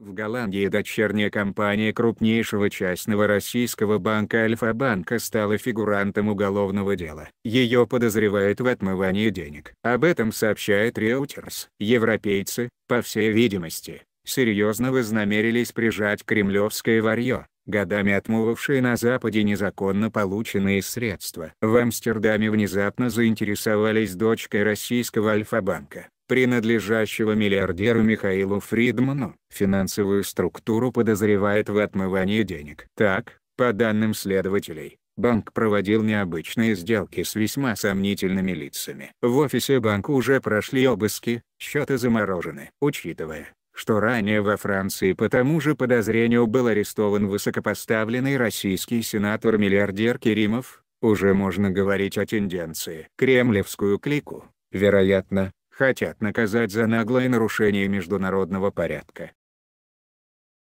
В Голландии дочерняя компания крупнейшего частного российского банка Альфа-банка стала фигурантом уголовного дела. Ее подозревают в отмывании денег. Об этом сообщает Reuters. Европейцы, по всей видимости, серьезно вознамерились прижать кремлевское варье, годами отмывавшие на Западе незаконно полученные средства. В Амстердаме внезапно заинтересовались дочкой российского Альфа-банка принадлежащего миллиардеру Михаилу Фридману, финансовую структуру подозревает в отмывании денег. Так, по данным следователей, банк проводил необычные сделки с весьма сомнительными лицами. В офисе банка уже прошли обыски, счеты заморожены. Учитывая, что ранее во Франции по тому же подозрению был арестован высокопоставленный российский сенатор-миллиардер Керимов, уже можно говорить о тенденции. Кремлевскую клику, вероятно, хотят наказать за наглое нарушение международного порядка.